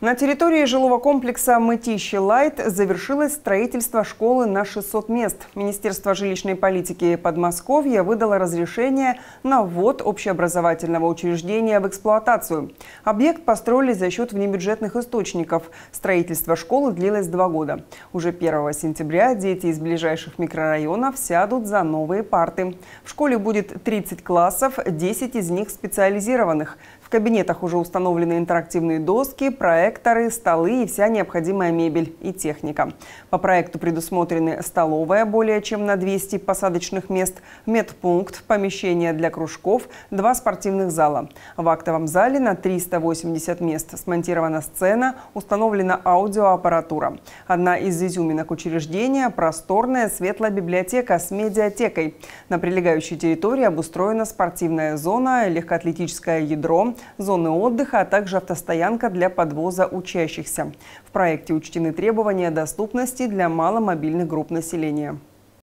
На территории жилого комплекса «Мытищи Лайт» завершилось строительство школы на 600 мест. Министерство жилищной политики Подмосковья выдало разрешение на ввод общеобразовательного учреждения в эксплуатацию. Объект построили за счет внебюджетных источников. Строительство школы длилось два года. Уже 1 сентября дети из ближайших микрорайонов сядут за новые парты. В школе будет 30 классов, 10 из них специализированных. В кабинетах уже установлены интерактивные доски, проекторы, столы и вся необходимая мебель и техника. По проекту предусмотрены столовая более чем на 200 посадочных мест, медпункт, помещение для кружков, два спортивных зала. В актовом зале на 380 мест смонтирована сцена, установлена аудиоаппаратура. Одна из изюминок учреждения – просторная светлая библиотека с медиатекой. На прилегающей территории обустроена спортивная зона, легкоатлетическое ядро, зоны отдыха, а также автостоянка для подвоза учащихся. В проекте учтены требования доступности для маломобильных групп населения.